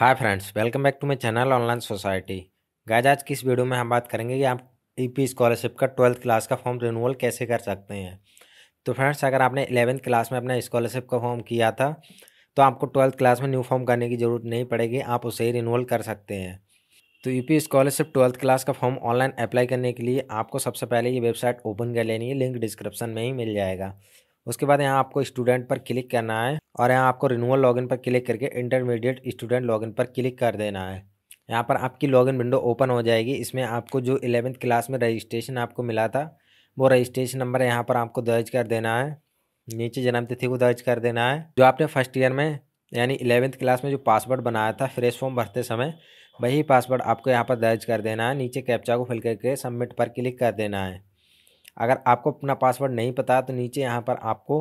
hi friends welcome back to my channel online society guys आज की इस video में हम बात करेंगे कि आप ईपी e स्कॉलरशिप का ट्वेल्थ क्लास का फॉर्म रिन्यूअल कैसे कर सकते हैं तो फ्रेंड्स अगर आपने एलेवंथ क्लास में अपना स्कॉलरशिप का फॉर्म किया था तो आपको ट्वेल्थ क्लास में न्यू फॉर्म करने की ज़रूरत नहीं पड़ेगी आप उसे ही रिन्यूअल कर सकते हैं तो पी स्कॉलरशिप ट्वेल्थ क्लास का फॉर्म ऑनलाइन अप्लाई करने के लिए आपको सबसे पहले ये वेबसाइट ओपन कर लेनी है लिंक डिस्क्रिप्शन में ही मिल जाएगा उसके बाद यहाँ आपको स्टूडेंट पर क्लिक करना है और यहाँ आपको रिनूअल लॉगिन पर क्लिक करके इंटरमीडिएट स्टूडेंट लॉगिन पर क्लिक कर देना है यहाँ पर आपकी लॉगिन विंडो ओपन हो जाएगी इसमें आपको जो इलेवेंथ क्लास में रजिस्ट्रेशन आपको मिला था वो रजिस्ट्रेशन नंबर यहाँ पर आपको दर्ज कर देना है नीचे जन्म तिथि को दर्ज कर देना है जो आपने फर्स्ट ईयर में यानी इलेवेंथ क्लास में जो पासवर्ड बनाया था फ्रेश फॉर्म भरते समय वही पासवर्ड आपको यहाँ पर दर्ज कर देना है नीचे कैप्चा को फिल करके सबमिट पर क्लिक कर देना है अगर आपको अपना पासवर्ड नहीं पता तो नीचे यहाँ पर आपको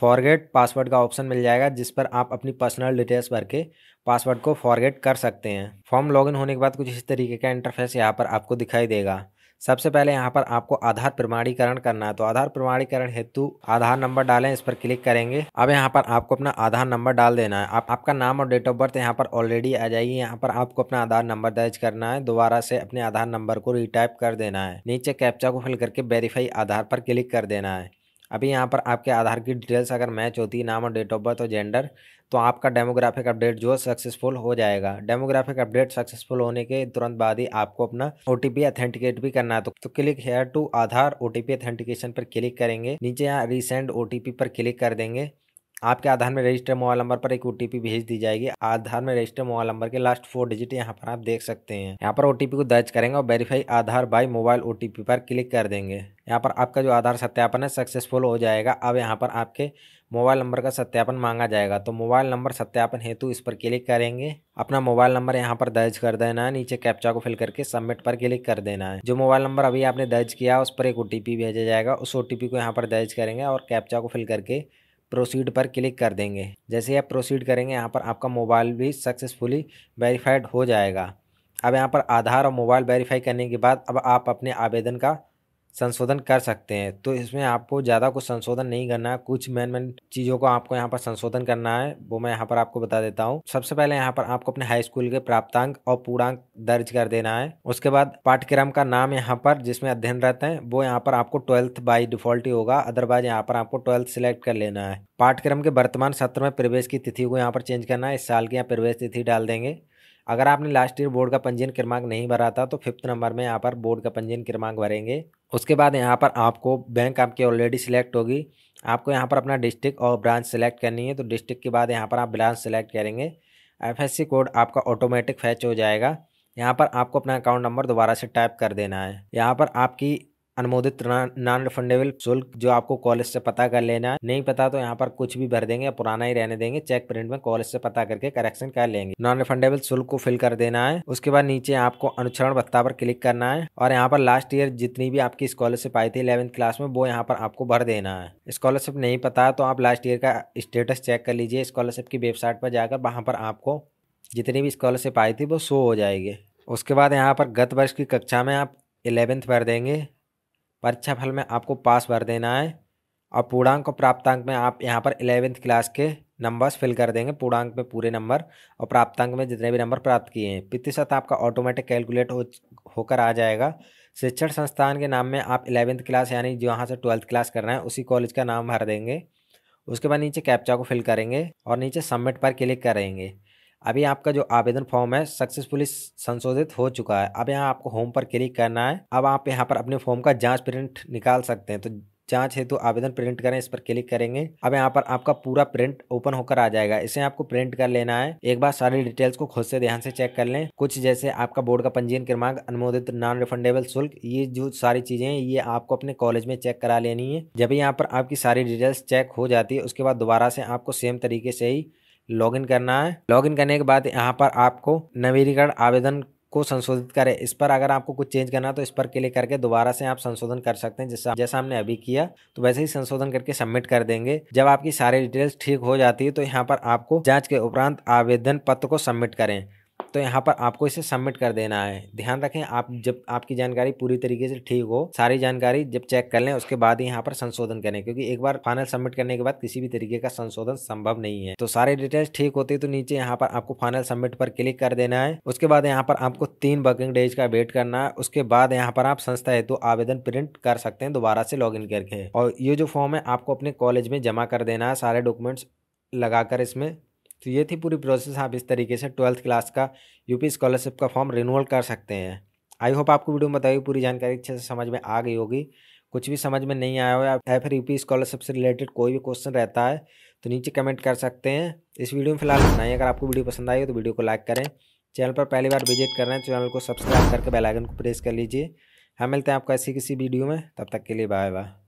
फॉरगेट पासवर्ड का ऑप्शन मिल जाएगा जिस पर आप अपनी पर्सनल डिटेल्स भर के पासवर्ड को फॉरगेट कर सकते हैं फॉर्म लॉगिन होने के बाद कुछ इस तरीके का इंटरफेस यहाँ पर आपको दिखाई देगा सबसे पहले यहाँ पर आपको आधार प्रमाणीकरण करना है तो आधार प्रमाणीकरण हेतु आधार नंबर डालें इस पर क्लिक करेंगे अब यहाँ पर आपको अपना आधार नंबर डाल देना है आप, आपका नाम और डेट ऑफ बर्थ यहाँ पर ऑलरेडी आ जाएगी यहाँ पर आपको अपना आधार नंबर दर्ज करना है दोबारा से अपने आधार नंबर को रिटाइप कर देना है नीचे कैप्चा को फिल करके वेरीफाई आधार पर क्लिक कर देना है अभी यहाँ पर आपके आधार की डिटेल्स अगर मैच होती है नाम और डेट ऑफ बर्थ और जेंडर तो आपका डेमोग्राफिक अपडेट जो सक्सेसफुल हो जाएगा डेमोग्राफिक अपडेट सक्सेसफुल होने के तुरंत बाद ही आपको अपना ओ ऑथेंटिकेट भी करना है तो, तो click here to Aadhaar O authentication पर क्लिक करेंगे नीचे यहाँ रिसेंट ओ पर क्लिक कर देंगे आपके आधार में रजिस्टर मोबाइल नंबर पर एक ओटीपी भेज दी जाएगी आधार में रजिस्टर मोबाइल नंबर के लास्ट फोर डिजिट यहाँ पर आप देख सकते हैं यहाँ पर ओटीपी को दर्ज करेंगे और verify Aadhaar by mobile OTP पर क्लिक कर देंगे यहाँ पर आपका जो आधार सत्यापन है सक्सेसफुल हो जाएगा अब यहाँ पर आपके मोबाइल नंबर का सत्यापन मांगा जाएगा तो मोबाइल नंबर सत्यापन हेतु इस पर क्लिक करेंगे अपना मोबाइल नंबर यहाँ पर दर्ज कर देना है नीचे कैप्चा को फिल करके सबमिट पर क्लिक कर देना है जो मोबाइल नंबर अभी आपने दर्ज किया उस पर एक ओ भेजा जाएगा उस ओ को यहाँ पर दर्ज करेंगे और कैप्चा को फिल करके प्रोसीड पर क्लिक कर देंगे जैसे आप प्रोसीड करेंगे यहाँ पर आपका मोबाइल भी सक्सेसफुली वेरीफाइड हो जाएगा अब यहाँ पर आधार और मोबाइल वेरीफाई करने के बाद अब आप अपने आवेदन का संशोधन कर सकते हैं तो इसमें आपको ज़्यादा कुछ संशोधन नहीं करना है कुछ मेन मेन चीज़ों को आपको यहाँ पर संशोधन करना है वो मैं यहाँ पर आपको बता देता हूँ सबसे पहले यहाँ पर आपको अपने हाई स्कूल के प्राप्तांक और पूर्णांक दर्ज कर देना है उसके बाद पाठ्यक्रम का नाम यहाँ पर जिसमें अध्ययन रहते हैं वो यहाँ पर आपको ट्वेल्थ बाई डिफॉल्ट ही होगा अदरवाइज यहाँ पर आपको ट्वेल्थ सिलेक्ट कर लेना है पाठ्यक्रम के वर्तमान सत्र में प्रवेश की तिथि को यहाँ पर चेंज करना है इस साल की यहाँ प्रवेश तिथि डाल देंगे अगर आपने लास्ट ईयर बोर्ड का पंजीयन क्रमांक नहीं भरा था तो फिफ्थ नंबर में यहाँ पर बोर्ड का पंजीयन क्रमांक भरेंगे उसके बाद यहाँ पर आपको बैंक आपकी ऑलरेडी सिलेक्ट होगी आपको यहाँ पर अपना डिस्ट्रिक्ट और ब्रांच सेलेक्ट करनी है तो डिस्ट्रिक्ट के बाद यहाँ पर आप ब्रांच सेलेक्ट करेंगे एफएससी कोड आपका ऑटोमेटिक फैच हो जाएगा यहाँ पर आपको अपना अकाउंट नंबर दोबारा से टाइप कर देना है यहाँ पर आपकी अनुमोदित नॉन रिफंडेबल शुल्क जो आपको कॉलेज से पता कर लेना है नहीं पता तो यहाँ पर कुछ भी भर देंगे पुराना ही रहने देंगे चेक प्रिंट में कॉलेज से पता करके करेक्शन कर लेंगे नॉन रिफंडेबल शुल्क को फिल कर देना है उसके बाद नीचे आपको अनुच्छरण भत्ता पर क्लिक करना है और यहाँ पर लास्ट ईयर जितनी भी आपकी स्कॉलरशिप आई थी इलेवंथ क्लास में वो यहाँ पर आपको भर देना है स्कॉलरशिप नहीं पता तो आप लास्ट ईयर का स्टेटस चेक कर लीजिए स्कॉलरशिप की वेबसाइट पर जाकर वहाँ पर आपको जितनी भी स्कॉलरशिप आई थी वो शो हो जाएगी उसके बाद यहाँ पर गत वर्ष की कक्षा में आप इलेवेंथ भर देंगे परीक्षा फल में आपको पास भर देना है और पूर्णांक और प्राप्तांक में आप यहाँ पर इलेवेंथ क्लास के नंबर्स फिल कर देंगे पूर्णांक में पूरे नंबर और प्राप्तांक में जितने भी नंबर प्राप्त किए हैं प्रतिशत आपका ऑटोमेटिक कैलकुलेट हो होकर आ जाएगा शिक्षण संस्थान के नाम में आप इलेवेंथ क्लास यानी जहाँ से ट्वेल्थ क्लास कर रहे हैं उसी कॉलेज का नाम भर देंगे उसके बाद नीचे कैप्चा को फिल करेंगे और नीचे सबमिट पर क्लिक करेंगे अभी आपका जो आवेदन फॉर्म है सक्सेसफुली संशोधित हो चुका है अब यहाँ आपको होम पर क्लिक करना है अब आप यहाँ पर अपने फॉर्म का जांच प्रिंट निकाल सकते हैं तो जांच हेतु तो आवेदन प्रिंट करें इस पर क्लिक करेंगे अब यहाँ पर आपका पूरा प्रिंट ओपन होकर आ जाएगा इसे आपको प्रिंट कर लेना है एक बार सारी डिटेल्स को खुद से ध्यान से चेक कर लें कुछ जैसे आपका बोर्ड का पंजीयन क्रमांक अनुमोदित नॉन रिफंडेबल शुल्क ये जो सारी चीजें हैं ये आपको अपने कॉलेज में चेक करा लेनी है जब यहाँ पर आपकी सारी डिटेल्स चेक हो जाती है उसके बाद दोबारा से आपको सेम तरीके से ही लॉगिन करना है लॉगिन करने के बाद यहाँ पर आपको नवीनीकरण आवेदन को संशोधित करें इस पर अगर आपको कुछ चेंज करना है तो इस पर क्लिक करके दोबारा से आप संशोधन कर सकते हैं जैसा जैसा हमने अभी किया तो वैसे ही संशोधन करके सबमिट कर देंगे जब आपकी सारी डिटेल्स ठीक हो जाती है तो यहाँ पर आपको जांच के उपरांत आवेदन पत्र को सबमिट करें तो यहाँ पर आपको इसे सबमिट कर देना है ध्यान रखें आप जब आपकी जानकारी पूरी तरीके से ठीक हो सारी जानकारी जब चेक कर लें उसके बाद ही यहाँ पर संशोधन करें क्योंकि एक बार फाइनल सबमिट करने के बाद किसी भी तरीके का संशोधन संभव नहीं है तो सारे डिटेल्स ठीक होते तो नीचे यहाँ पर आपको फाइनल सबमिट पर क्लिक कर देना है उसके बाद यहाँ पर आपको तीन वर्किंग डेज का वेट करना है उसके बाद यहाँ पर आप संस्था हेतु आवेदन प्रिंट कर सकते हैं दोबारा से लॉग करके और ये जो फॉर्म है आपको अपने कॉलेज में जमा कर देना है सारे डॉक्यूमेंट्स लगाकर इसमें तो ये थी पूरी प्रोसेस आप इस तरीके से ट्वेल्थ क्लास का यूपी स्कॉलरशिप का फॉर्म रिन्यूअल कर सकते हैं आई होप आपको वीडियो में बताई पूरी जानकारी अच्छे से समझ में आ गई होगी कुछ भी समझ में नहीं आया हो या फिर यूपी स्कॉलरशिप से रिलेटेड कोई भी क्वेश्चन रहता है तो नीचे कमेंट कर सकते हैं इस वीडियो में फिलहाल इतना ही अगर आपको वीडियो पसंद आई हो तो वीडियो को लाइक करें चैनल पर पहली बार विजिट कर रहे हैं चैनल तो को सब्सक्राइब करके बेलाइकन को प्रेस कर लीजिए हम मिलते हैं आपको ऐसी किसी वीडियो में तब तक के लिए बाय बाय